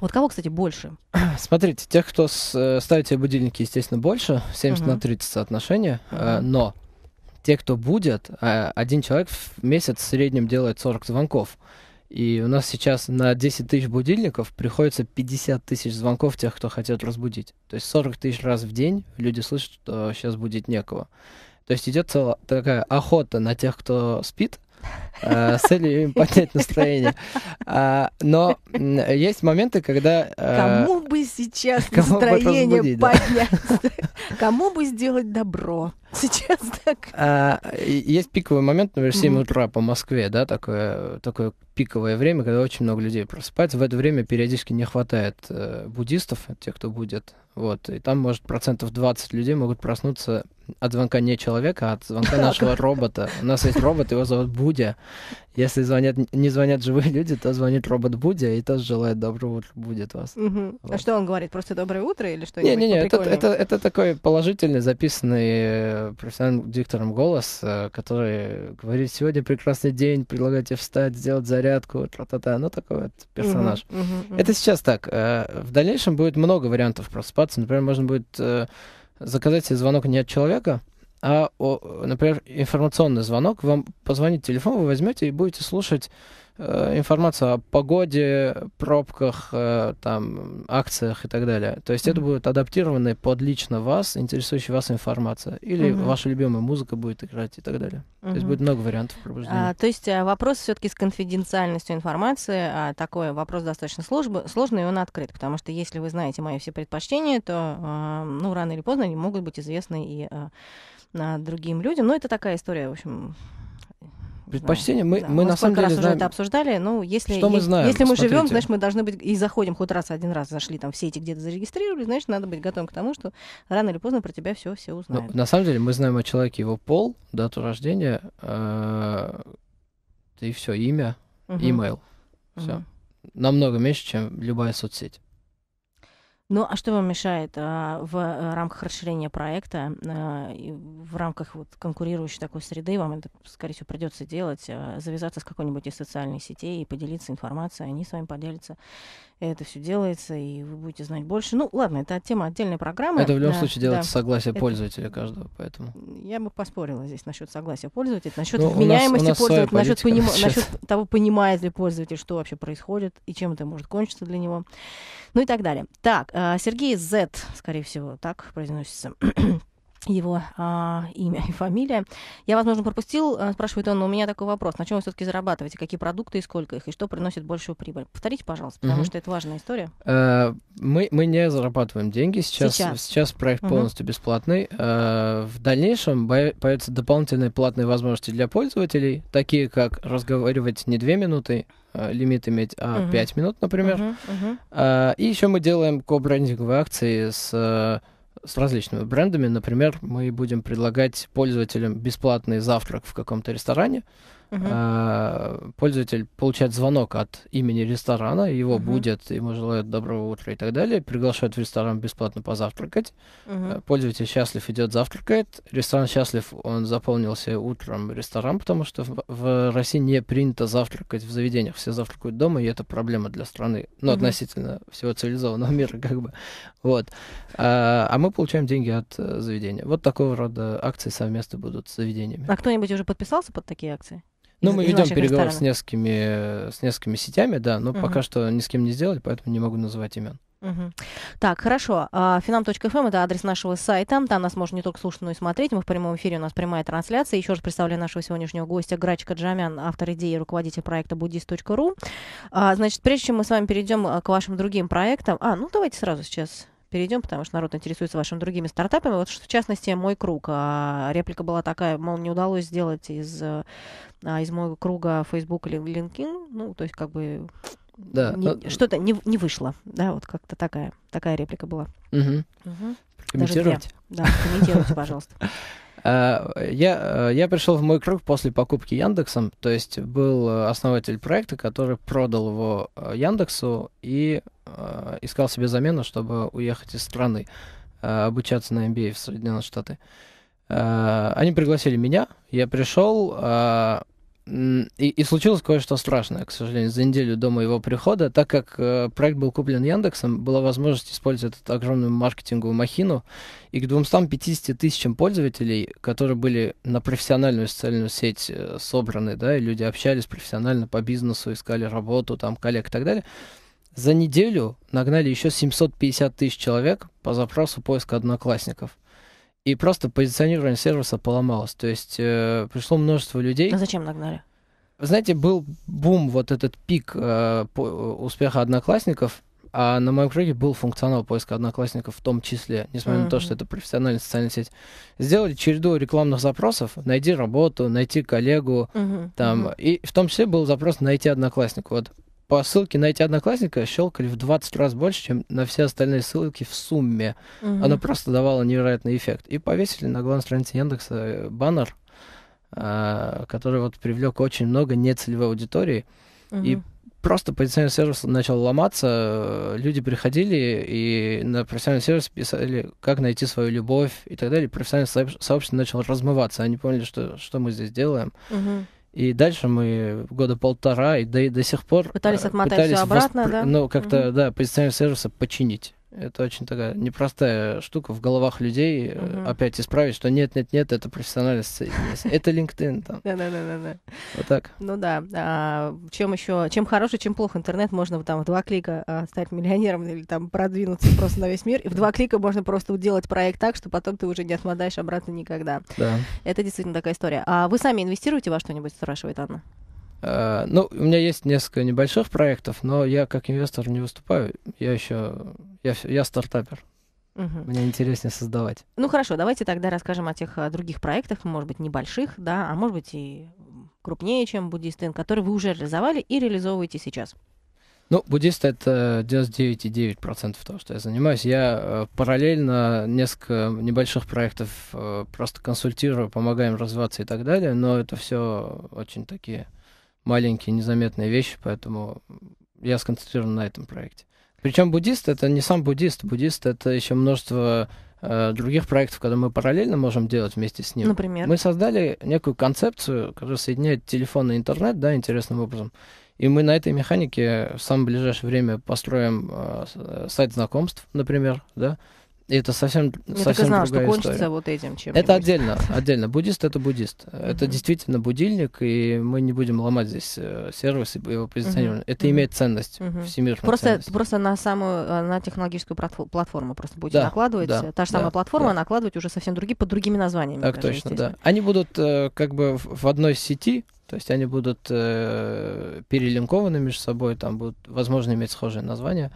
Вот кого, кстати, больше? Смотрите, тех, кто с, э, ставит себе будильники, естественно, больше, 70 угу. на 30 соотношение, угу. э, но те, кто будет, э, один человек в месяц в среднем делает 40 звонков. И у нас сейчас на 10 тысяч будильников приходится 50 тысяч звонков тех, кто хотят разбудить. То есть 40 тысяч раз в день люди слышат, что сейчас будет некого. То есть идет целая такая охота на тех, кто спит, Э, с целью им поднять настроение. А, но есть моменты, когда... Э, кому бы сейчас настроение поднять? Кому бы сделать добро? сейчас так. А, есть пиковый момент, например, 7 утра по Москве, да, такое, такое пиковое время, когда очень много людей просыпается. В это время периодически не хватает э, буддистов, тех, кто будет. Вот, и там, может, процентов 20 людей могут проснуться от звонка не человека, а от звонка нашего робота. У нас есть робот, его зовут Будя, если звонят, не звонят живые люди, то звонит робот Будя и тоже желает доброго утра будет вас. Угу. Вот. А что он говорит? Просто доброе утро или что-нибудь Не-не-не, это, это, это такой положительный, записанный э, профессиональным диктором голос, э, который говорит, сегодня прекрасный день, предлагаю тебе встать, сделать зарядку, тра-та-та. Ну, такой вот персонаж. Угу, угу, угу. Это сейчас так. Э, в дальнейшем будет много вариантов просыпаться. Например, можно будет заказать себе звонок не от человека, а, о, например, информационный звонок, вам позвонит телефон, вы возьмете и будете слушать э, информацию о погоде, пробках, э, там, акциях и так далее. То есть mm-hmm. это будет адаптированная под лично вас, интересующая вас информация. Или mm-hmm. ваша любимая музыка будет играть и так далее. Mm-hmm. То есть будет много вариантов пробуждения. А, то есть э, вопрос все таки с конфиденциальностью информации. А, такой вопрос достаточно службы, сложный, и он открыт. Потому что если вы знаете мои все предпочтения, то, э, ну, рано или поздно они могут быть известны и... Э, другим людям. Но ну, это такая история, в общем, предпочтение. Мы, да. мы, мы на самом деле раз знаем, уже это обсуждали. но ну, если, что мы знаем, если мы живем, значит, мы должны быть и заходим хоть раз один раз зашли, там все эти где-то зарегистрировали, значит, надо быть готовым к тому, что рано или поздно про тебя все все ну, узнают. Но, на самом деле мы знаем о человеке его пол, дату рождения, э, и все имя, угу. email, все. Намного меньше, чем любая соцсеть. Ну, а что вам мешает а, в э, рамках расширения проекта, а, в рамках вот, конкурирующей такой среды, вам это, скорее всего, придется делать, а, завязаться с какой-нибудь из социальных сетей и поделиться информацией, они с вами поделятся. Это все делается, и вы будете знать больше. Ну, ладно, это тема отдельной программы. Это в любом да, случае делается да. согласие это... пользователя каждого, поэтому. Я бы поспорила здесь насчет согласия пользователя, насчет ну, вменяемости нас, нас пользователя, насчет, поним... насчет того, понимает ли пользователь, что вообще происходит и чем это может кончиться для него ну и так далее. Так, э, Сергей З, скорее всего, так произносится. его а, имя и фамилия. Я, возможно, пропустил, а, спрашивает он, но у меня такой вопрос. На чем вы все-таки зарабатываете? Какие продукты и сколько их? И что приносит большую прибыль? Повторите, пожалуйста, потому угу. что это важная история. Э, мы, мы не зарабатываем деньги. Сейчас, сейчас. сейчас проект угу. полностью бесплатный. Э, в дальнейшем появятся дополнительные платные возможности для пользователей, такие как разговаривать не две минуты, э, лимит иметь а угу. 5 минут, например. Угу, угу. И еще мы делаем ко-брендинговые акции с с различными брендами. Например, мы будем предлагать пользователям бесплатный завтрак в каком-то ресторане, угу. пользователь получает звонок от имени ресторана, его угу. будет, ему желают доброго утра и так далее, приглашают в ресторан бесплатно позавтракать. Угу. Пользователь счастлив идет завтракает, ресторан счастлив, он заполнился утром ресторан, потому что в, в России не принято завтракать в заведениях, все завтракают дома, и это проблема для страны, ну угу. относительно всего цивилизованного мира как бы, вот. А, а мы получаем деньги от э, заведения. Вот такого рода акции совместно будут с заведениями. А кто-нибудь уже подписался под такие акции? Ну, мы ведем переговоры с несколькими, с несколькими сетями, да, но угу. пока что ни с кем не сделали, поэтому не могу называть имен. Угу. Так, хорошо. А, Финам.фм эм это адрес нашего сайта. Там нас можно не только слушать, но и смотреть. Мы в прямом эфире, у нас прямая трансляция. Еще раз представляю нашего сегодняшнего гостя Грачка Джамян, автор идеи и руководитель проекта буддист.ру. А, значит, прежде чем мы с вами перейдем а, к вашим другим проектам. А, ну давайте сразу сейчас перейдем, потому что народ интересуется вашими другими стартапами. Вот в частности, мой круг. А, реплика была такая, мол, не удалось сделать из, а, из моего круга Facebook или LinkedIn. Ну, то есть как бы да. Не, ну, э, что-то не, не вышло, да, вот как-то такая, такая реплика была. Угу. Угу. Комментировать? Да, комментируйте, пожалуйста. Э, я, э, я пришел в мой круг после покупки Яндексом, то есть был э, основатель проекта, который продал его Яндексу и искал себе замену, чтобы уехать из страны, обучаться на MBA а в Соединенные Штаты. Они пригласили меня, я пришел, и, и случилось кое-что страшное, к сожалению, за неделю до моего прихода, так как э, проект был куплен Яндексом, была возможность использовать эту огромную маркетинговую махину, и к 250 тысячам пользователей, которые были на профессиональную социальную сеть э, собраны, да, и люди общались профессионально по бизнесу, искали работу, там, коллег и так далее, за неделю нагнали еще 750 тысяч человек по запросу поиска одноклассников. И просто позиционирование сервиса поломалось. То есть э, пришло множество людей. А зачем нагнали? знаете, был бум, вот этот пик э, по, э, успеха одноклассников, а на моем круге был функционал поиска одноклассников в том числе, несмотря mm-hmm. на то, что это профессиональная социальная сеть. Сделали череду рекламных запросов, найди работу, найти коллегу, mm-hmm. там, mm-hmm. и в том числе был запрос найти Одноклассника. Вот по ссылке «Найти одноклассника» щелкали в 20 раз больше, чем на все остальные ссылки в сумме. Угу. Она просто давала невероятный эффект. И повесили на главной странице Яндекса э, баннер, э, который вот привлек очень много нецелевой аудитории. Угу. И просто позиционный сервис начал ломаться, э, люди приходили и на профессиональный сервис писали, как найти свою любовь и так далее. Профессиональное сообщество начало размываться, они поняли, что, что мы здесь делаем. Угу. И дальше мы года полтора и до, и до сих пор пытались а, отмотать пытались все обратно, восп... да? Ну, как-то, угу. да, позиционер сервиса починить. Это очень такая непростая штука в головах людей. Угу. Опять исправить, что нет, нет, нет, это профессиональный Это LinkedIn там. Да, да, да, да. Вот так. Ну да. А чем еще, чем хороший, чем плохо интернет, можно там в два клика а, стать миллионером или там продвинуться просто на весь мир. И в два клика можно просто делать проект так, что потом ты уже не отмотаешь обратно никогда. Да. Это действительно такая история. А вы сами инвестируете во что-нибудь, спрашивает Анна? Э, ну, у меня есть несколько небольших проектов, но я как инвестор не выступаю. Я еще... Я, я стартапер. Угу. Мне интереснее создавать. Ну хорошо, давайте тогда расскажем о тех о э, других проектах, может быть, небольших, да, а может быть и крупнее, чем буддисты, которые вы уже реализовали и реализовываете сейчас. Ну, буддисты — это 99,9% того, что я занимаюсь. Я э, параллельно несколько небольших проектов просто консультирую, помогаю им развиваться и так далее, но это все очень такие маленькие незаметные вещи, поэтому я сконцентрирован на этом проекте. Причем буддист это не сам буддист, буддист это еще множество э, других проектов, которые мы параллельно можем делать вместе с ним. Например. Мы создали некую концепцию, которая соединяет телефон и интернет, да, интересным образом. И мы на этой механике в самое ближайшее время построим э, э сайт знакомств, например, да, это совсем, Я ну, совсем так и знала, что история. кончится вот этим чем Это отдельно, отдельно. Буддист — это буддист. Это действительно будильник, и мы не будем ломать здесь э, сервис и его позиционирование. Это имеет ценность, всемирную просто, Просто на самую, э, на технологическую платформу просто будете накладывать. Та же самая платформа накладывать уже совсем другие, под другими названиями. Так точно, да. Они будут э, как бы в одной сети, то есть они будут перелинкованы между собой, там будут, возможно, иметь схожие названия.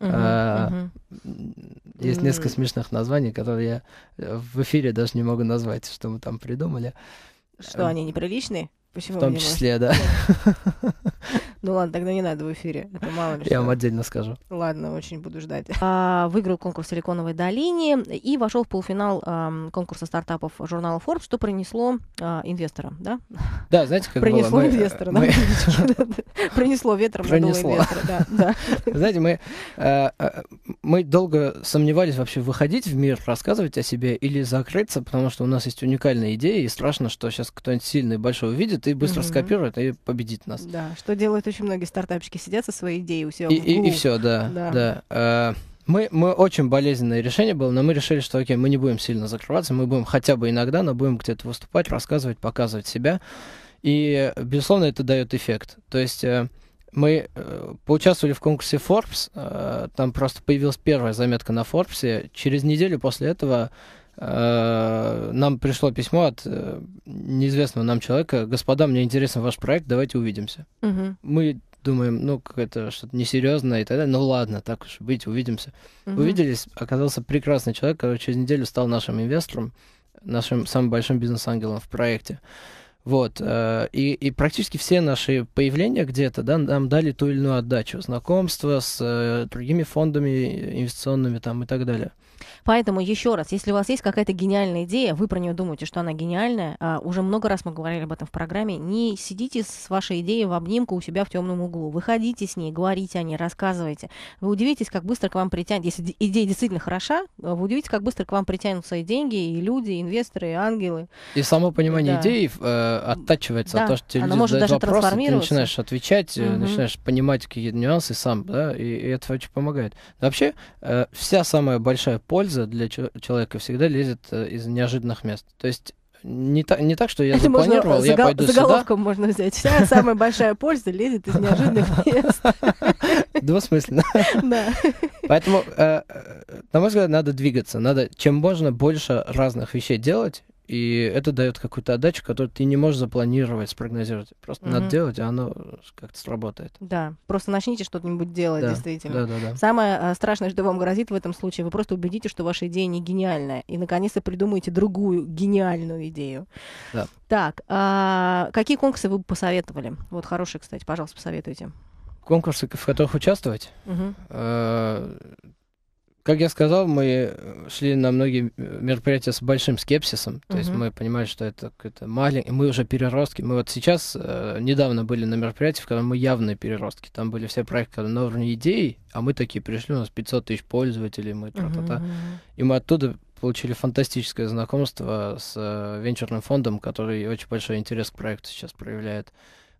Uh-huh, uh-huh. Есть несколько смешных названий, которые я в эфире даже не могу назвать, что мы там придумали. Что, эм, они неприличные? Почему в том числе, да. Ну ладно, тогда не надо в эфире. Это мало ли Я вам отдельно скажу. Ладно, очень буду ждать. А, выиграл конкурс в Силиконовой долине и вошел в полуфинал конкурса стартапов журнала Forbes, что принесло а, инвесторам, да? Да, знаете, как Принесло э, инвесторам. да? Принесло ветром, Принесло. Знаете, мы, э, э, мы долго сомневались вообще выходить в мир, рассказывать о себе или закрыться, потому что у нас есть уникальная идея, и страшно, что сейчас кто-нибудь сильный и большой увидит, будет и быстро угу. скопирует и победит нас. Да, что делают очень многие стартапчики, сидят со своей идеей у себя и, в углу. И, и все, да, да. да. А, мы, мы очень болезненное решение было, но мы решили, что окей, мы не будем сильно закрываться, мы будем хотя бы иногда, но будем где-то выступать, рассказывать, показывать себя. И, безусловно, это дает эффект. То есть э, мы э, поучаствовали в конкурсе Forbes, э, там просто появилась первая заметка на Forbes. Через неделю после этого Э, нам пришло письмо от э, неизвестного нам человека. Господа, мне интересен ваш проект, давайте увидимся. Угу. Мы думаем, ну, какое-то что-то несерьезное и так далее. Ну ладно, так уж быть, увидимся. Угу. Увиделись, оказался прекрасный человек, который через неделю стал нашим инвестором, нашим самым большим бизнес-ангелом в проекте. Вот. Э, и, и практически все наши появления где-то да, нам дали ту или иную отдачу. Знакомство с другими фондами инвестиционными там, и так далее. Поэтому еще раз, если у вас есть какая-то гениальная идея, вы про нее думаете, что она гениальная, а, уже много раз мы говорили об этом в программе, не сидите с вашей идеей в обнимку у себя в темном углу, выходите с ней, говорите о ней, рассказывайте. Вы удивитесь, как быстро к вам притянет, если идея действительно хороша, вы удивитесь, как быстро к вам притянутся и деньги, и люди, и инвесторы, и ангелы. И само понимание да. идеи э, оттачивается да. от того, что тебе люди задают вопросы, ты начинаешь отвечать, угу. начинаешь понимать какие-то нюансы сам, да, и, и это очень помогает. Вообще, э, вся самая большая польза для человека всегда лезет э, из неожиданных мест. То есть не, так, не так, что я Это запланировал, можно, я загол, пойду заголовком сюда. можно взять. Вся самая большая польза лезет из неожиданных мест. Двусмысленно. Да. Поэтому, э, э, на мой взгляд, надо двигаться. Надо чем можно больше разных вещей делать, и это дает какую-то отдачу, которую ты не можешь запланировать, спрогнозировать. Просто mm-hmm. надо делать, а оно как-то сработает. Да, просто начните что-нибудь делать, да. действительно. Да, да, да. Самое а, страшное, что вам грозит в этом случае, вы просто убедите, что ваша идея не гениальная, и наконец-то придумаете другую гениальную идею. Да. Так, а какие конкурсы вы бы посоветовали? Вот хорошие, кстати, пожалуйста, посоветуйте конкурсы, в которых участвовать. Угу. Uh как я сказал, мы э, шли на многие э, мероприятия с большим скепсисом. То uh есть мы понимали, что это какой-то маленький... Мы уже переростки. Мы вот сейчас э, недавно были на мероприятии, в котором мы явные переростки. Там были все проекты которые на уровне идей, а мы такие пришли, у нас 500 тысяч пользователей, мы тра И мы оттуда получили фантастическое знакомство с э, венчурным фондом, который очень большой интерес к проекту сейчас проявляет.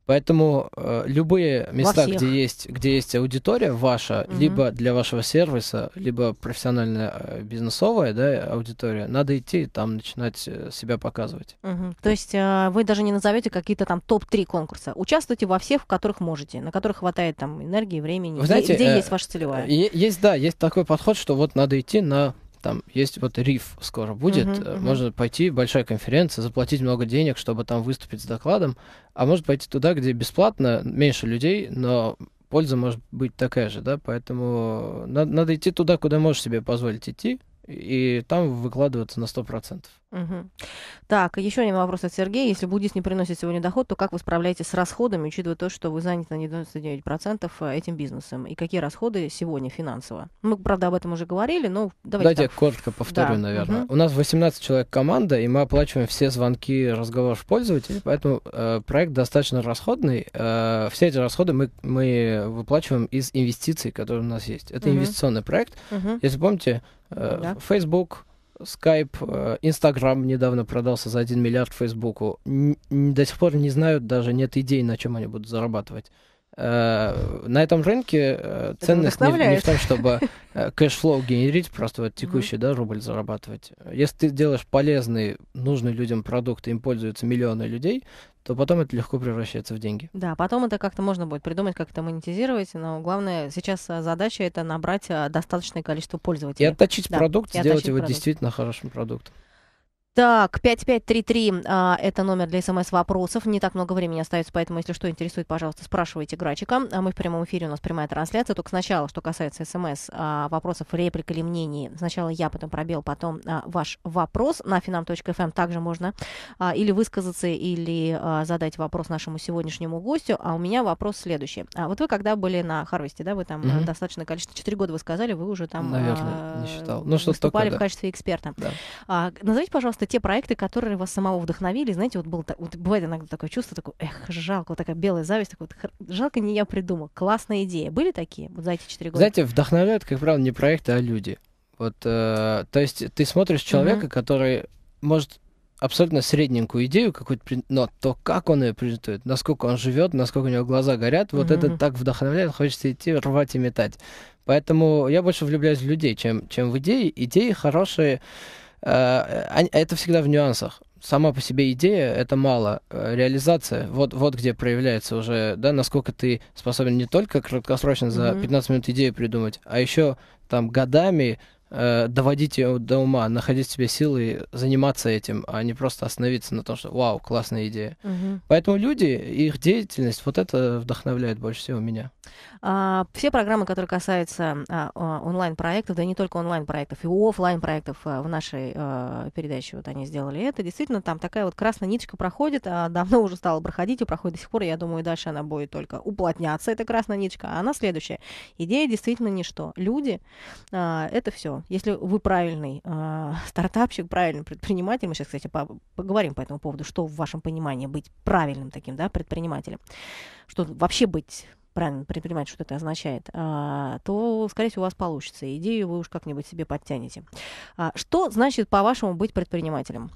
Поэтому э, любые места, где есть, где есть аудитория ваша, угу. либо для вашего сервиса, либо профессиональная э, бизнесовая да, аудитория, надо идти и там начинать э, себя показывать. Угу. То есть э, вы даже не назовете какие-то там топ-3 конкурса. Участвуйте во всех, в которых можете, на которых хватает там энергии, времени, вы знаете, где, где э, есть ваша целевая. Есть, да, есть такой подход, что вот надо идти на там есть вот риф скоро будет, uh-huh, uh-huh. можно пойти, большая конференция, заплатить много денег, чтобы там выступить с докладом, а может пойти туда, где бесплатно, меньше людей, но польза может быть такая же, да, поэтому надо, надо идти туда, куда можешь себе позволить идти, и там выкладываться на сто процентов. Угу. Так, еще один вопрос от Сергея. Если буддист не приносит сегодня доход, то как вы справляетесь с расходами, учитывая то, что вы заняты на 99% э, этим бизнесом? И какие расходы сегодня финансово? Мы, правда, об этом уже говорили, но давайте... Давайте так. я коротко повторю, да. наверное. Угу. У нас 18 человек команда, и мы оплачиваем все звонки разговоры разговоров пользователей, поэтому э, проект достаточно расходный. Э, все эти расходы мы, мы выплачиваем из инвестиций, которые у нас есть. Это угу. инвестиционный проект. Угу. Если помните, э, да. Facebook Skype, э, Instagram недавно продался за 1 миллиард Фейсбуку. До сих пор не знают, даже нет идей, на чем они будут зарабатывать. Э, на этом рынке э, ценность не, не в том, чтобы э, кэшфлоу генерить, просто вот текущий, mm-hmm. да, рубль зарабатывать. Если ты делаешь полезный, нужный людям продукт, им пользуются миллионы людей, то потом это легко превращается в деньги. Да, потом это как-то можно будет придумать, как это монетизировать, но главное сейчас задача это набрать достаточное количество пользователей. И отточить да, продукт, и сделать отточить его продукт. действительно хорошим продуктом. Так, 5533 а, это номер для смс-вопросов. Не так много времени остается, поэтому, если что интересует, пожалуйста, спрашивайте Грачика. А мы в прямом эфире, у нас прямая трансляция. Только сначала, что касается смс, а, вопросов, реплик или мнений. Сначала я, потом пробел, потом а, ваш вопрос. На finam.fm эм. также можно а, или высказаться, или а, задать вопрос нашему сегодняшнему гостю. А у меня вопрос следующий. А, вот вы когда были на Харвесте, да, вы там mm-hmm. достаточное количество, 4 года вы сказали, вы уже там Наверное, а, не считал. Ну, что выступали такое, да. в качестве эксперта. Да. А, назовите, пожалуйста, просто те проекты, которые вас самого вдохновили. Знаете, вот, был, вот бывает иногда такое чувство, такое, эх, жалко, вот такая белая зависть, такой, вот, жалко, не я придумал. Классная идея. Были такие вот за эти четыре года? Знаете, вдохновляют, как правило, не проекты, а люди. Вот, э, то есть ты смотришь человека, mm-hmm. который может абсолютно средненькую идею какую-то, но то, как он ее презентует, насколько он живет, насколько у него глаза горят, вот mm-hmm. это так вдохновляет, хочется идти, рвать и метать. Поэтому я больше влюбляюсь в людей, чем, чем в идеи. Идеи хорошие, Э, это всегда в нюансах. Сама по себе идея это мало. Э, реализация вот, вот где проявляется уже, да, насколько ты способен не только краткосрочно за 15 минут идею придумать, а еще там годами э, доводить ее до ума, находить в себе силы заниматься этим, а не просто остановиться на том, что вау, классная идея. Угу. Поэтому люди, их деятельность, вот это вдохновляет больше всего меня. А, все программы, которые касаются а, онлайн-проектов, да и не только онлайн-проектов, и офлайн-проектов э, в нашей а, передаче, вот они сделали это, действительно, там такая вот красная ниточка проходит, а давно уже стала проходить и проходит до сих пор, я думаю, дальше она будет только уплотняться, эта красная ниточка, а она следующая. Идея действительно ничто. Люди а, — это все если вы правильный э, стартапщик, правильный предприниматель, мы сейчас, кстати, поговорим по этому поводу, что в вашем понимании быть правильным таким да, предпринимателем, что вообще быть правильно предпринимать, что это означает, а, то, скорее всего, у вас получится. Идею вы уж как-нибудь себе подтянете. А, что значит, по-вашему, быть предпринимателем?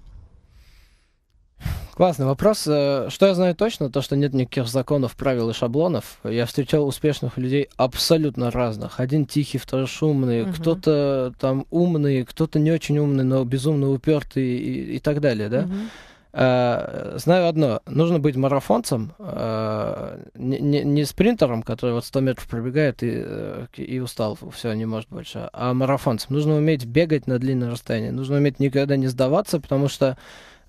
Классный вопрос. Э, что я знаю точно, то, что нет никаких законов, правил и шаблонов. Я встречал успешных людей абсолютно разных. Один тихий, второй шумный, угу. кто-то там умный, кто-то не очень умный, но безумно упертый и, и так далее, да? Угу. Знаю одно, нужно быть марафонцем, э, не, спринтером, который вот 100 метров пробегает и, и устал, все, не может больше, а марафонцем. Нужно уметь бегать на длинное расстояние, нужно уметь никогда не сдаваться, потому что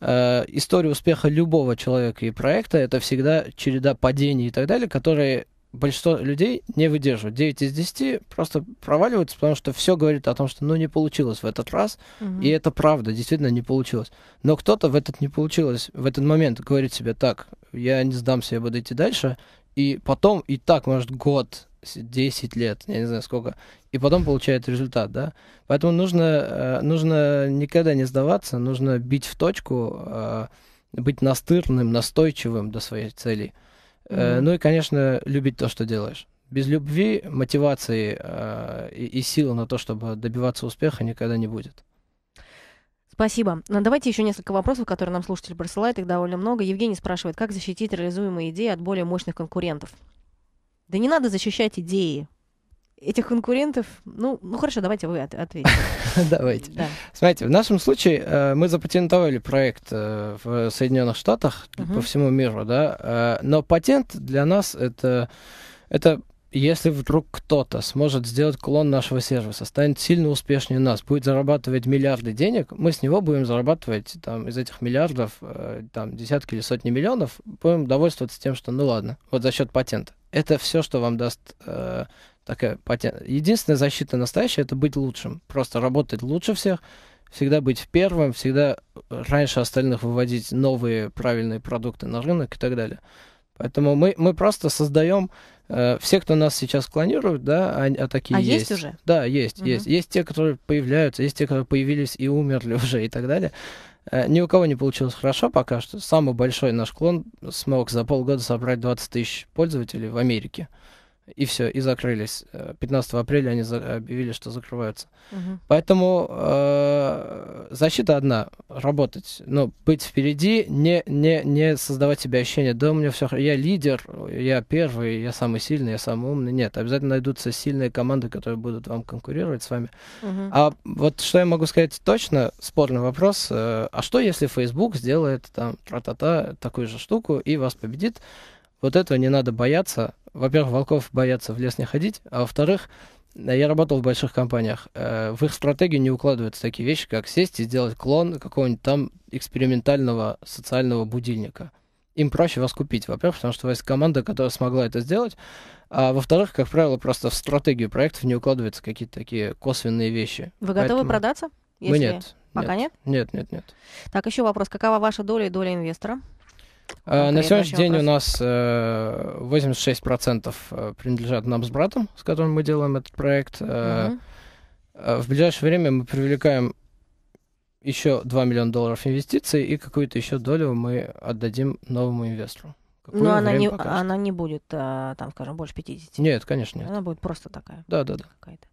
э, история успеха любого человека и проекта это всегда череда падений и так далее, которые большинство людей не выдерживают. 9 из 10 просто проваливаются, потому что все говорит о том, что ну не получилось в этот раз, угу. и это правда, действительно не получилось. Но кто-то в этот не получилось, в этот момент говорит себе так, я не сдамся, я буду идти дальше, и потом и так, может, год, 10 лет, я не знаю сколько, и потом получает результат, да. Поэтому нужно, э, нужно никогда не сдаваться, нужно бить в точку, э, быть настырным, настойчивым до своей цели. Mm-hmm. Ну и, конечно, любить то, что делаешь. Без любви, мотивации и, силы на то, чтобы добиваться успеха, никогда не будет. Спасибо. Ну, давайте еще несколько вопросов, которые нам слушатель присылает их довольно много. Евгений спрашивает, как защитить реализуемые идеи от более мощных конкурентов? Да не надо защищать идеи. Этих конкурентов, ну, ну хорошо, давайте вы ответите. давайте. Смотрите, в нашем случае э, мы запатентовали проект э, в Соединенных Штатах по всему миру, да, э, но патент для нас это это если вдруг кто-то сможет сделать клон нашего сервиса, станет сильно успешнее нас, будет зарабатывать миллиарды денег, мы с него будем зарабатывать там, из этих миллиардов э, там, десятки или сотни миллионов, будем довольствоваться тем, что ну ладно, вот за счет патента. Это все, что вам даст э, такая патент. Единственная защита настоящая — это быть лучшим. Просто работать лучше всех, всегда быть первым, всегда раньше остальных выводить новые правильные продукты на рынок и так далее. Поэтому мы, мы просто создаем э, все, кто нас сейчас клонируют, да, а, а такие а есть. есть уже? Да, есть, угу. есть. Есть те, которые появляются, есть те, которые появились и умерли уже и так далее. Э, ни у кого не получилось хорошо пока что. Самый большой наш клон смог за полгода собрать 20 тысяч пользователей в Америке и все, и закрылись. 15 э, апреля они объявили, что закрываются. Угу. Поэтому э, защита одна – работать, но ну, быть впереди, не, не, не создавать себе ощущение, да, у меня все, я лидер, я первый, я самый сильный, я самый умный. Нет, обязательно найдутся сильные команды, которые будут вам конкурировать с вами. Угу. А вот что я могу сказать точно, спорный вопрос, э, а что, если Facebook сделает там тра-та-та такую же штуку и вас победит? Вот этого не надо бояться, во-первых, волков боятся в лес не ходить, а во-вторых, я работал в больших компаниях. Э, в их стратегию не укладываются такие вещи, как сесть и сделать клон какого-нибудь там экспериментального социального будильника. Им проще вас купить, во-первых, потому что у вас есть команда, которая смогла это сделать, а во-вторых, как правило, просто в стратегию проектов не укладываются какие-то такие косвенные вещи. Вы готовы Поэтому... продаться? Если... Мы нет. Пока нет? Нет, нет, нет. нет. Так, еще вопрос. Какова ваша доля и доля инвестора? А, на сегодняшний день у нас 86% э, э, принадлежат нам с братом, с которым мы делаем этот проект. Угу. В ближайшее время мы привлекаем еще 2 миллиона долларов инвестиций, и какую-то еще долю мы отдадим новому инвестору. Какое Но она не, она не будет, там, скажем, больше 50. Нет, конечно, нет. Она будет просто такая. Да, да, да. Какая-то.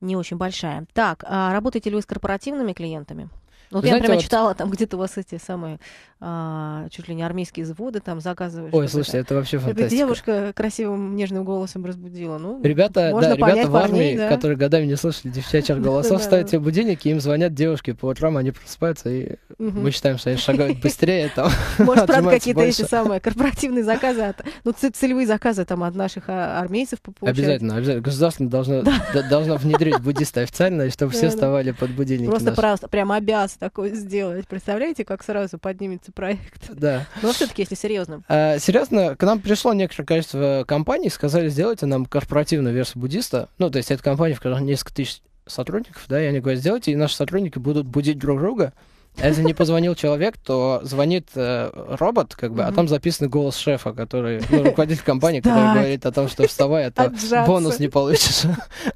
Не очень большая. Так, а работаете ли вы с корпоративными клиентами? Ну, вот Вы я прямо вот... читала, там где-то у вас эти самые, а, чуть ли не армейские взводы там заказываешь. Ой, слушайте, это вообще фантастика. Эта девушка красивым нежным голосом разбудила. Ну, ребята, можно да, ребята в армии, парней, да. которые годами не слышали девчачьих голосов, ставят себе будильники, им звонят девушки по утрам, они просыпаются, и мы считаем, что они шагают быстрее. там. Может, правда, какие-то эти самые корпоративные заказы, ну, целевые заказы там от наших а, армейцев Обязательно, обязательно. Государство должно внедрить буддиста официально, чтобы все вставали под будильники. Просто прямо обязан такое сделать. Представляете, как сразу поднимется проект? Да. Но все-таки, если серьезно. А, серьезно, к нам пришло некоторое количество компаний, сказали, сделайте нам корпоративную версию буддиста. Ну, то есть это компания, в которой несколько тысяч сотрудников, да, и они говорят, сделайте, и наши сотрудники будут будить друг друга, если не позвонил человек, то звонит э, робот, как бы, mm-hmm. а там записан голос шефа, который, ну, руководитель компании, который говорит о том, что вставай, а то бонус не получишь.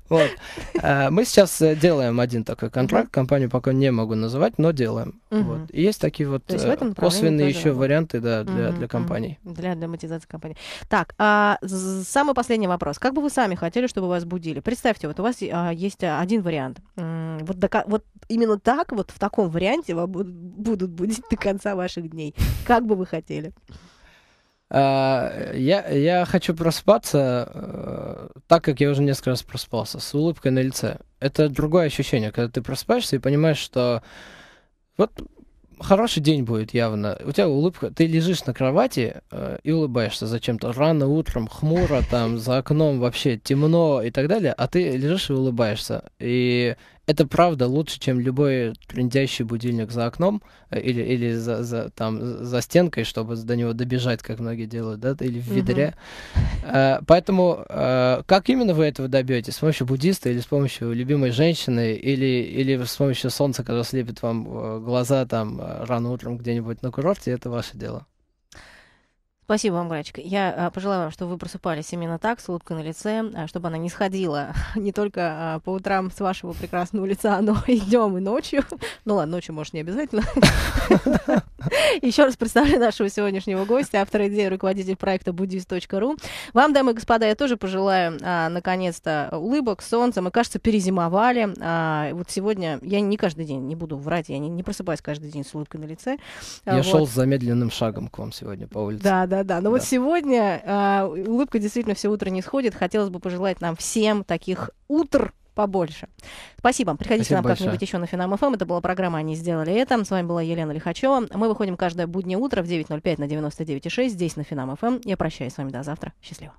Вот. Э, мы сейчас э, делаем один такой контракт, компанию пока не могу называть, но делаем. Вот. И есть такие вот э, косвенные еще варианты да, для, для компаний. Для, для компании. Так, а, самый последний вопрос. Как бы вы сами хотели, чтобы вас будили? Представьте, вот у вас а, есть один вариант. Вот, вот именно так, вот в таком варианте вы будут будет до конца ваших дней, как бы вы хотели? Uh, я, я хочу проспаться э, так, как я уже несколько раз проспался, с улыбкой на лице. Это другое ощущение, когда ты просыпаешься и понимаешь, что вот хороший день будет явно. У тебя улыбка, ты лежишь на кровати э, и улыбаешься зачем-то. Рано утром, хмуро, там за окном вообще темно и так далее, а ты лежишь и улыбаешься. И это правда лучше, чем любой трендящий будильник за окном э, или, или за, за, там, за стенкой, чтобы до него добежать, как многие делают, да, или в ведре. Uh-huh. А, поэтому а, как именно вы этого добьетесь? С помощью буддиста или с помощью любимой женщины или, или с помощью солнца, которое слепит вам глаза там рано утром где-нибудь на курорте, это ваше дело? Спасибо вам, Грачка. Я а, пожелаю вам, чтобы вы просыпались именно так, с улыбкой на лице, а, чтобы она не сходила не только а, по утрам с вашего прекрасного лица, но и днем, и ночью. Ну ладно, ночью, может, не обязательно. Еще раз представлю нашего сегодняшнего гостя, автор идеи, руководитель проекта буддист.ру. Вам, дамы и господа, я тоже пожелаю, наконец-то, улыбок, солнца. Мы, кажется, перезимовали. Вот сегодня я не каждый день, не буду врать, я не просыпаюсь каждый день с улыбкой на лице. Я шел с замедленным шагом к вам сегодня по улице. Да, да да, да. Но да. вот сегодня а, улыбка действительно все утро не сходит. Хотелось бы пожелать нам всем таких утр побольше. Спасибо. Приходите Спасибо к нам как-нибудь еще на Финам ФМ. Это была программа «Они сделали это». С вами была Елена Лихачева. Мы выходим каждое буднее утро в 9.05 на 99.6 здесь на Финам ФМ. Я прощаюсь с вами до завтра. Счастливо.